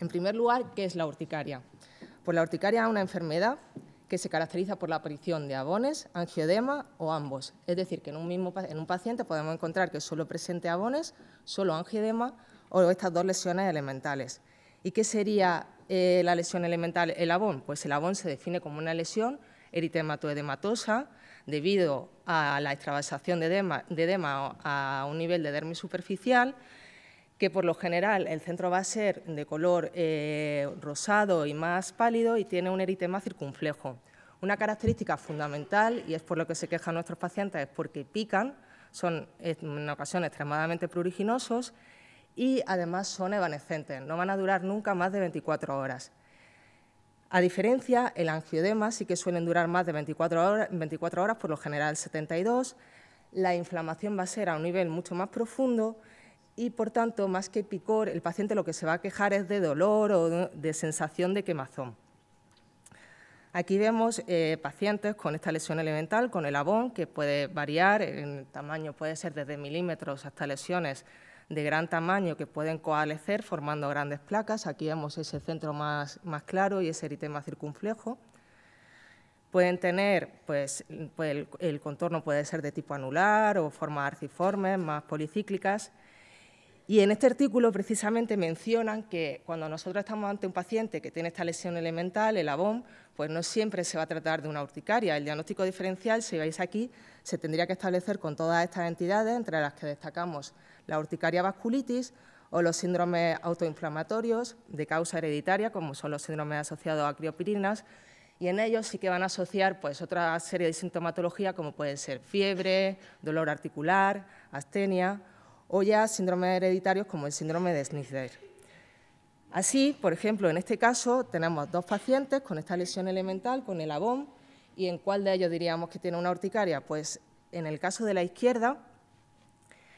En primer lugar, ¿qué es la urticaria? Pues la urticaria es una enfermedad que se caracteriza por la aparición de abones, angiodema o ambos. Es decir, que en un, en un paciente podemos encontrar que solo presente abones, solo angiodema o estas dos lesiones elementales. ¿Y qué sería eh, la lesión elemental, el abón? Pues el abón se define como una lesión eritematoedematosa debido a la extravasación de edema, de edema a un nivel de dermis superficial que por lo general el centro va a ser de color eh, rosado y más pálido y tiene un eritema circunflejo. Una característica fundamental, y es por lo que se quejan nuestros pacientes, es porque pican, son en ocasiones extremadamente pruriginosos y además son evanescentes, no van a durar nunca más de 24 horas. A diferencia, el angiodema sí que suelen durar más de horas, 24 horas por lo general 72, la inflamación va a ser a un nivel mucho más profundo y, por tanto, más que picor, el paciente lo que se va a quejar es de dolor o de sensación de quemazón. Aquí vemos eh, pacientes con esta lesión elemental, con el abón, que puede variar en tamaño, puede ser desde milímetros hasta lesiones de gran tamaño que pueden coalescer formando grandes placas. Aquí vemos ese centro más, claro y ese eritema circunflejo. Pueden tener, pues, el, el, contorno puede ser de tipo anular o formas arciformes, más policíclicas, y en este artículo precisamente mencionan que cuando nosotros estamos ante un paciente que tiene esta lesión elemental, el ABOM, pues no siempre se va a tratar de una urticaria. El diagnóstico diferencial, si veis aquí, se tendría que establecer con todas estas entidades, entre las que destacamos la urticaria vasculitis o los síndromes autoinflamatorios de causa hereditaria, como son los síndromes asociados a criopirinas, y en ellos sí que van a asociar pues, otra serie de sintomatología como pueden ser fiebre, dolor articular, astenia o ya síndromes hereditarios como el síndrome de Schnitzler. Así, por ejemplo, en este caso tenemos dos pacientes con esta lesión elemental, con el abón, y en cuál de ellos diríamos que tiene una urticaria. Pues en el caso de la izquierda,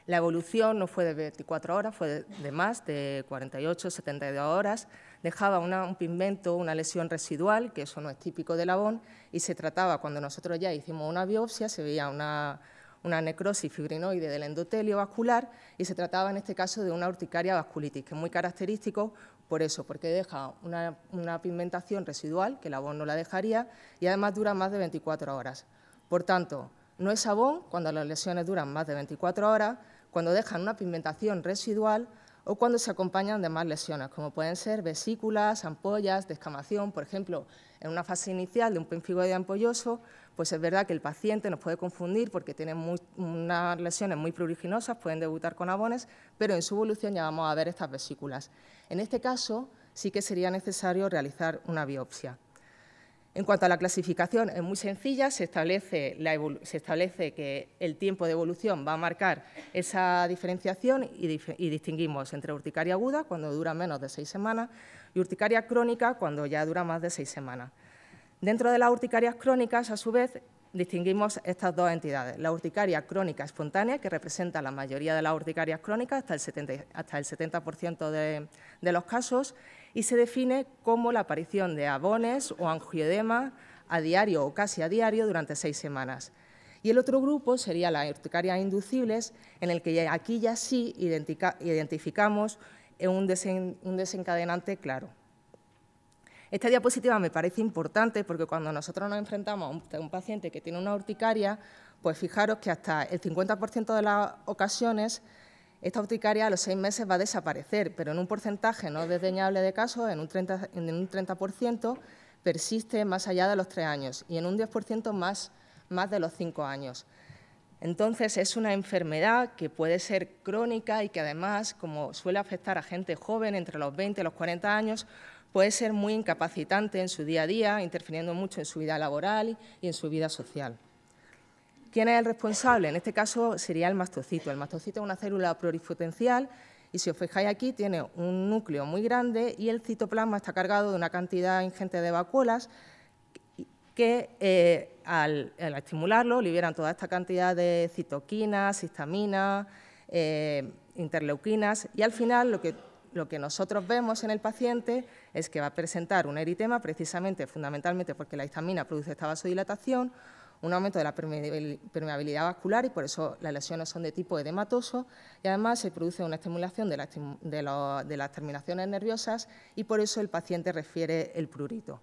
la evolución no fue de 24 horas, fue de más, de 48, 72 horas. Dejaba un pigmento, una lesión residual, que eso no es típico del abón, y se trataba, cuando nosotros ya hicimos una biopsia, se veía una una necrosis fibrinoide del endotelio vascular y se trataba en este caso de una urticaria vasculitis, que es muy característico por eso, porque deja una, pigmentación residual, que el abon no la dejaría, y además dura más de 24 horas. Por tanto, no es abon cuando las lesiones duran más de 24 horas, cuando dejan una pigmentación residual, o cuando se acompañan de más lesiones, como pueden ser vesículas, ampollas, descamación, por ejemplo, en una fase inicial de un de ampolloso, pues es verdad que el paciente nos puede confundir porque tiene unas lesiones muy pruriginosas, pueden debutar con abones, pero en su evolución ya vamos a ver estas vesículas. En este caso, sí que sería necesario realizar una biopsia. En cuanto a la clasificación, es muy sencilla, se establece, que el tiempo de evolución va a marcar esa diferenciación y, distinguimos entre urticaria aguda, cuando dura menos de seis semanas, y urticaria crónica, cuando ya dura más de seis semanas. Dentro de las urticarias crónicas, a su vez, distinguimos estas dos entidades. La urticaria crónica espontánea, que representa la mayoría de las urticarias crónicas, hasta el 70%, de los casos, y se define como la aparición de abones o angioedema a diario o casi a diario durante seis semanas. Y el otro grupo sería las urticarias inducibles, en el que aquí ya sí identificamos un, desencadenante claro. Esta diapositiva me parece importante porque cuando nosotros nos enfrentamos a un paciente que tiene una urticaria, pues fijaros que hasta el 50% de las ocasiones esta opticaria a los seis meses va a desaparecer, pero en un porcentaje no desdeñable de casos, en un 30%, en un persiste más allá de los tres años y en un 10% más, más de los cinco años. Entonces, es una enfermedad que puede ser crónica y que además, como suele afectar a gente joven entre los 20 y los 40 años, puede ser muy incapacitante en su día a día, interfiriendo mucho en su vida laboral y en su vida social. ¿Quién es el responsable? En este caso sería el mastocito. El mastocito es una célula pluripotencial y si os fijáis aquí tiene un núcleo muy grande y el citoplasma está cargado de una cantidad ingente de vacuolas que eh, al, estimularlo liberan toda esta cantidad de citoquinas, histaminas, eh, interleuquinas y al final lo que, lo que nosotros vemos en el paciente es que va a presentar un eritema precisamente, fundamentalmente porque la histamina produce esta vasodilatación, un aumento de la permeabilidad vascular y por eso las lesiones son de tipo edematoso y además se produce una estimulación de, las terminaciones nerviosas y por eso el paciente refiere el prurito.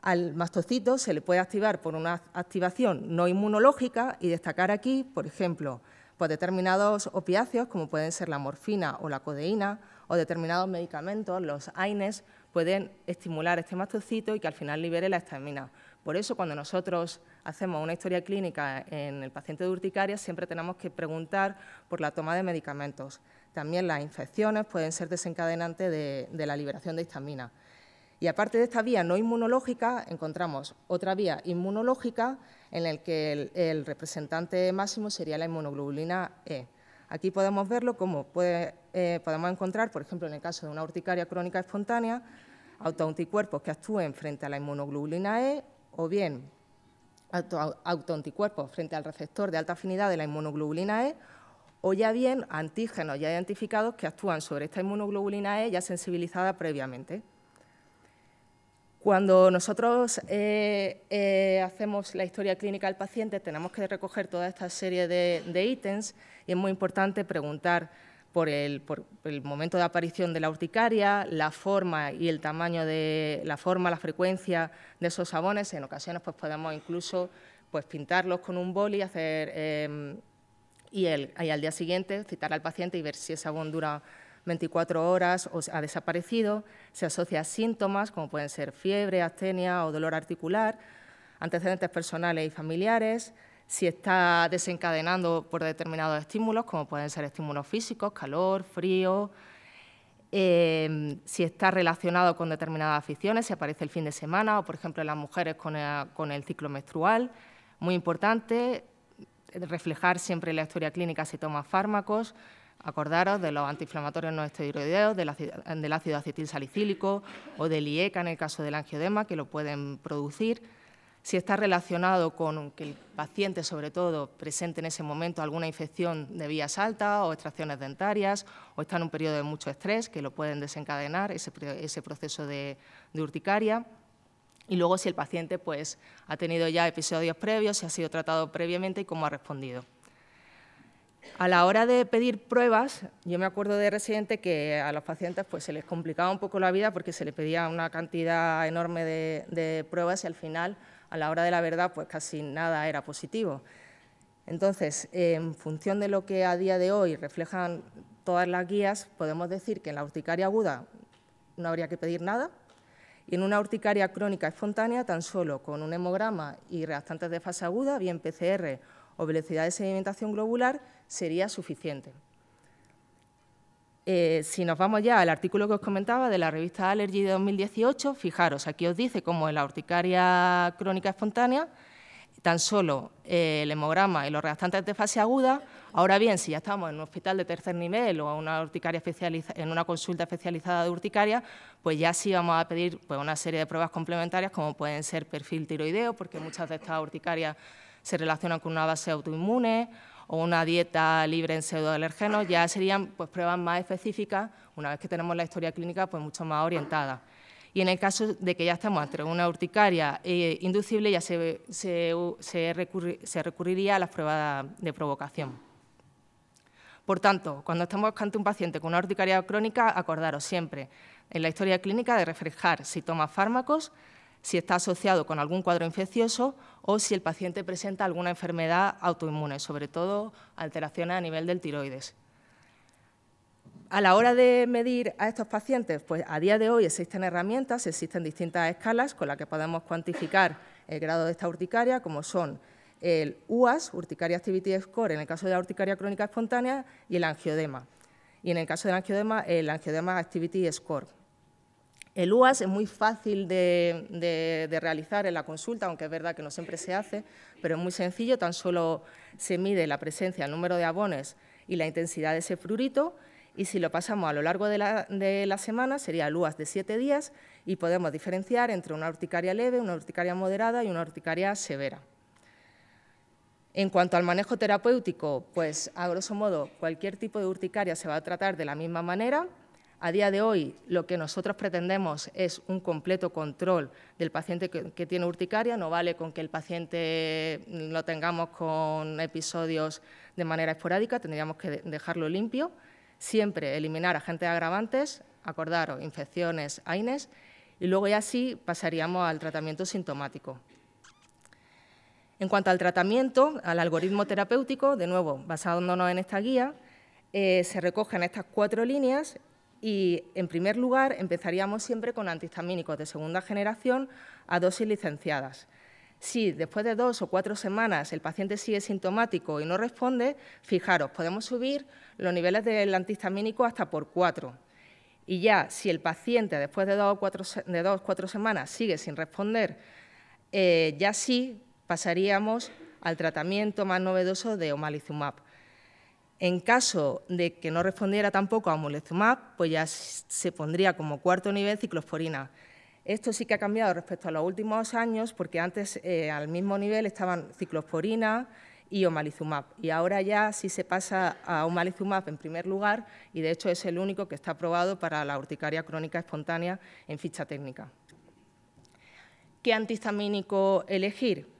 Al mastocito se le puede activar por una activación no inmunológica y destacar aquí, por ejemplo, por pues determinados opiáceos, como pueden ser la morfina o la codeína, o determinados medicamentos, los AINES, pueden estimular este mastocito y que al final libere la estamina. Por eso, cuando nosotros hacemos una historia clínica en el paciente de urticaria, siempre tenemos que preguntar por la toma de medicamentos. También las infecciones pueden ser desencadenantes de, la liberación de histamina. Y aparte de esta vía no inmunológica, encontramos otra vía inmunológica en la que el, representante máximo sería la inmunoglobulina E. Aquí podemos verlo como eh, podemos encontrar, por ejemplo, en el caso de una urticaria crónica espontánea, autoanticuerpos que actúen frente a la inmunoglobulina E o bien autoanticuerpos frente al receptor de alta afinidad de la inmunoglobulina E, o ya bien antígenos ya identificados que actúan sobre esta inmunoglobulina E ya sensibilizada previamente. Cuando nosotros eh, eh, hacemos la historia clínica del paciente, tenemos que recoger toda esta serie de, de ítems y es muy importante preguntar por el, momento de aparición de la urticaria, la forma y el tamaño de la forma, la frecuencia de esos sabones. En ocasiones pues, podemos incluso pues, pintarlos con un boli, em, y, el, y al día siguiente citar al paciente y ver si ese sabón dura 24 horas o ha desaparecido, se asocia síntomas como pueden ser fiebre, astenia o dolor articular, antecedentes personales y familiares, si está desencadenando por determinados estímulos, como pueden ser estímulos físicos, calor, frío, em, si está relacionado con determinadas aficiones, si aparece el fin de semana o, por ejemplo, en las mujeres con el, ciclo menstrual. Muy importante, eh, reflejar siempre la historia clínica si toma fármacos, acordaros de los antiinflamatorios no esteroideos, del ácido, del ácido acetil salicílico o del IECA en el caso del angiodema, que lo pueden producir si está relacionado con que el paciente, sobre todo, presente en ese momento alguna infección de vías altas o extracciones dentarias, o está en un periodo de mucho estrés, que lo pueden desencadenar ese, proceso de, urticaria. Y luego si el paciente pues, ha tenido ya episodios previos, si ha sido tratado previamente y cómo ha respondido. A la hora de pedir pruebas, yo me acuerdo de reciente que a los pacientes pues, se les complicaba un poco la vida porque se les pedía una cantidad enorme de pruebas y al final a la hora de la verdad pues casi nada era positivo. Entonces, en función de lo que a día de hoy reflejan todas las guías, podemos decir que en la urticaria aguda no habría que pedir nada y en una urticaria crónica espontánea tan solo con un hemograma y reactantes de fase aguda, bien PCR o velocidad de sedimentación globular, sería suficiente. Eh, si nos vamos ya al artículo que os comentaba de la revista Allergy de 2018, fijaros, aquí os dice cómo en la urticaria crónica espontánea, tan solo eh, el hemograma y los reactantes de fase aguda. Ahora bien, si ya estamos en un hospital de tercer nivel o una en una consulta especializada de urticaria, pues ya sí vamos a pedir pues, una serie de pruebas complementarias, como pueden ser perfil tiroideo, porque muchas de estas urticarias se relacionan con una base autoinmune o una dieta libre en pseudoalergenos, ya serían pues, pruebas más específicas, una vez que tenemos la historia clínica, pues mucho más orientada. Y en el caso de que ya estemos ante una urticaria eh, inducible, ya se, recurriría a las pruebas de provocación. Por tanto, cuando estamos ante un paciente con una urticaria crónica, acordaros siempre en la historia clínica de reflejar si toma fármacos, si está asociado con algún cuadro infeccioso o si el paciente presenta alguna enfermedad autoinmune, sobre todo alteraciones a nivel del tiroides. A la hora de medir a estos pacientes, pues a día de hoy existen herramientas, existen distintas escalas con las que podemos cuantificar el grado de esta urticaria, como son el UAS, Urticaria Activity Score, en el caso de la urticaria crónica espontánea, y el angiodema. Y en el caso del angiodema, el angiodema Activity Score. El UAS es muy fácil de, realizar en la consulta, aunque es verdad que no siempre se hace, pero es muy sencillo, tan solo se mide la presencia, el número de abones y la intensidad de ese frurito. y si lo pasamos a lo largo de la, de la semana, sería el UAS de siete días, y podemos diferenciar entre una urticaria leve, una urticaria moderada y una urticaria severa. En cuanto al manejo terapéutico, pues a grosso modo cualquier tipo de urticaria se va a tratar de la misma manera, a día de hoy, lo que nosotros pretendemos es un completo control del paciente que, tiene urticaria. No vale con que el paciente lo tengamos con episodios de manera esporádica, tendríamos que dejarlo limpio. Siempre eliminar agentes agravantes, acordaros, infecciones, AINES, y luego ya sí pasaríamos al tratamiento sintomático. En cuanto al tratamiento, al algoritmo terapéutico, de nuevo, basándonos en esta guía, eh, se recogen estas cuatro líneas y, en primer lugar, empezaríamos siempre con antihistamínicos de segunda generación a dosis licenciadas. Si después de dos o cuatro semanas el paciente sigue sintomático y no responde, fijaros, podemos subir los niveles del antihistamínico hasta por cuatro. Y ya, si el paciente después de dos o cuatro, semanas sigue sin responder, eh, ya sí pasaríamos al tratamiento más novedoso de omalizumab. En caso de que no respondiera tampoco a omalizumab, pues ya se pondría como cuarto nivel ciclosporina. Esto sí que ha cambiado respecto a los últimos años, porque antes eh, al mismo nivel estaban ciclosporina y omalizumab, y ahora ya sí se pasa a omalizumab en primer lugar, y de hecho es el único que está aprobado para la urticaria crónica espontánea en ficha técnica. ¿Qué antihistamínico elegir?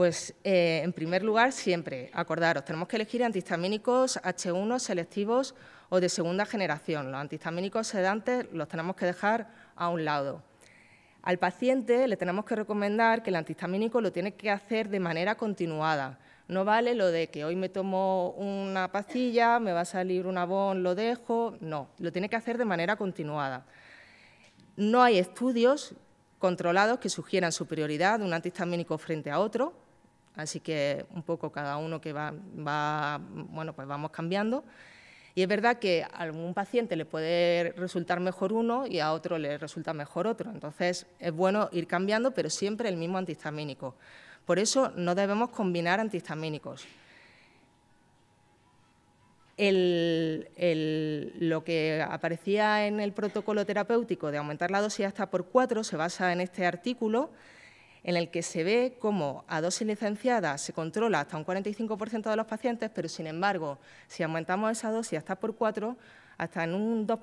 Pues, eh, en primer lugar, siempre, acordaros, tenemos que elegir antihistamínicos H1 selectivos o de segunda generación. Los antihistamínicos sedantes los tenemos que dejar a un lado. Al paciente le tenemos que recomendar que el antihistamínico lo tiene que hacer de manera continuada. No vale lo de que hoy me tomo una pastilla, me va a salir un abón, lo dejo. No, lo tiene que hacer de manera continuada. No hay estudios controlados que sugieran superioridad de un antihistamínico frente a otro, Así que un poco cada uno que va, bueno, pues vamos cambiando. Y es verdad que a algún paciente le puede resultar mejor uno y a otro le resulta mejor otro. Entonces, es bueno ir cambiando, pero siempre el mismo antihistamínico. Por eso no debemos combinar antihistamínicos. lo que aparecía en el protocolo terapéutico de aumentar la dosis hasta por cuatro se basa en este artículo en el que se ve cómo a dosis licenciadas se controla hasta un 45% de los pacientes, pero sin embargo, si aumentamos esa dosis hasta por cuatro, hasta en, un dos,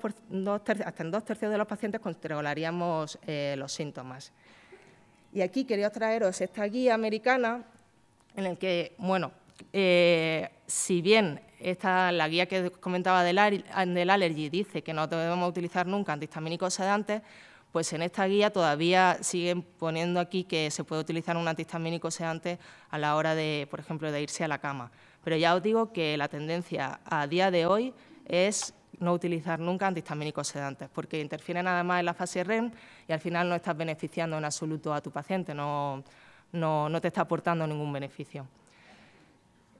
tercios de los pacientes controlaríamos eh, los síntomas. Y aquí quería traeros esta guía americana en el que, bueno, eh, si bien esta, la guía que comentaba del, del Allergy dice que no debemos utilizar nunca antihistamínicos sedantes, pues en esta guía todavía siguen poniendo aquí que se puede utilizar un antihistamínico sedante a la hora de, por ejemplo, de irse a la cama. Pero ya os digo que la tendencia a día de hoy es no utilizar nunca antihistamínicos sedantes, porque interfiere nada más en la fase REM y al final no estás beneficiando en absoluto a tu paciente, no, te está aportando ningún beneficio.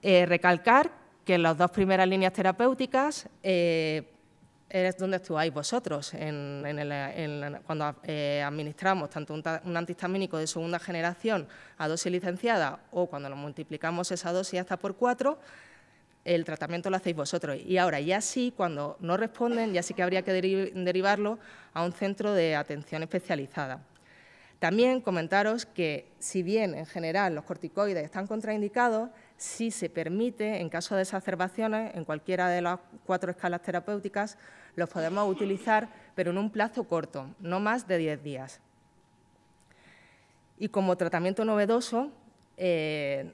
Eh, recalcar que en las dos primeras líneas terapéuticas eh, es donde actuáis vosotros cuando eh, administramos tanto un, antihistamínico de segunda generación a dosis licenciada o cuando lo multiplicamos esa dosis hasta por cuatro, el tratamiento lo hacéis vosotros. Y ahora, ya sí, cuando no responden, ya sí que habría que derivarlo a un centro de atención especializada. También comentaros que, si bien en general los corticoides están contraindicados, si se permite, en caso de exacerbaciones, en cualquiera de las cuatro escalas terapéuticas, los podemos utilizar, pero en un plazo corto, no más de 10 días. Y como tratamiento novedoso, eh,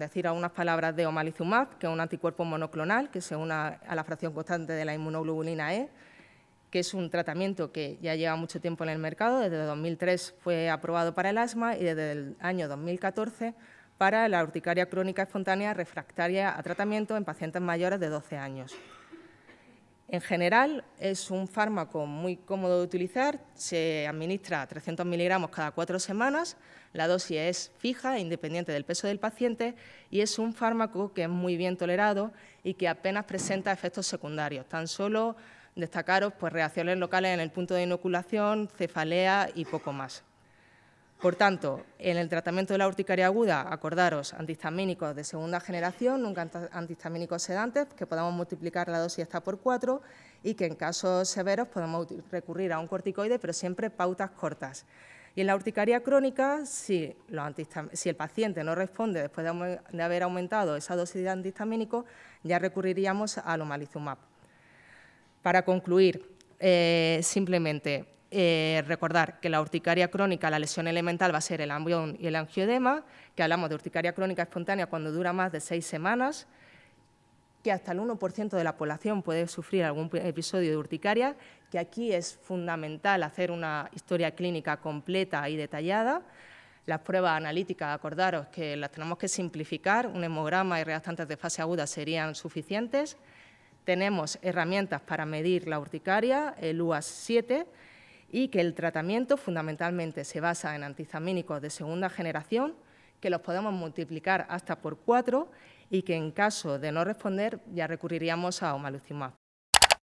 decir algunas palabras de omalizumab, que es un anticuerpo monoclonal que se une a la fracción constante de la inmunoglobulina E, que es un tratamiento que ya lleva mucho tiempo en el mercado, desde 2003 fue aprobado para el asma y desde el año 2014 para la urticaria crónica espontánea refractaria a tratamiento en pacientes mayores de 12 años. En general, es un fármaco muy cómodo de utilizar, se administra 300 miligramos cada cuatro semanas, la dosis es fija e independiente del peso del paciente y es un fármaco que es muy bien tolerado y que apenas presenta efectos secundarios, tan solo destacaros pues, reacciones locales en el punto de inoculación, cefalea y poco más. Por tanto, en el tratamiento de la urticaria aguda, acordaros, antihistamínicos de segunda generación, nunca antihistamínicos sedantes, que podamos multiplicar la dosis hasta por cuatro y que en casos severos podamos recurrir a un corticoide, pero siempre pautas cortas. Y en la urticaria crónica, si, el paciente no responde después de, haber aumentado esa dosis de antihistamínico, ya recurriríamos al omalizumab. Para concluir, eh, simplemente eh, recordar que la urticaria crónica, la lesión elemental va a ser el ambión y el angiodema, que hablamos de urticaria crónica espontánea cuando dura más de seis semanas, que hasta el 1% de la población puede sufrir algún episodio de urticaria, que aquí es fundamental hacer una historia clínica completa y detallada. Las pruebas analíticas, acordaros que las tenemos que simplificar, un hemograma y reactantes de fase aguda serían suficientes. Tenemos herramientas para medir la urticaria, el UAS 7, y que el tratamiento fundamentalmente se basa en antihistamínicos de segunda generación, que los podemos multiplicar hasta por cuatro y que en caso de no responder ya recurriríamos a omalucimab.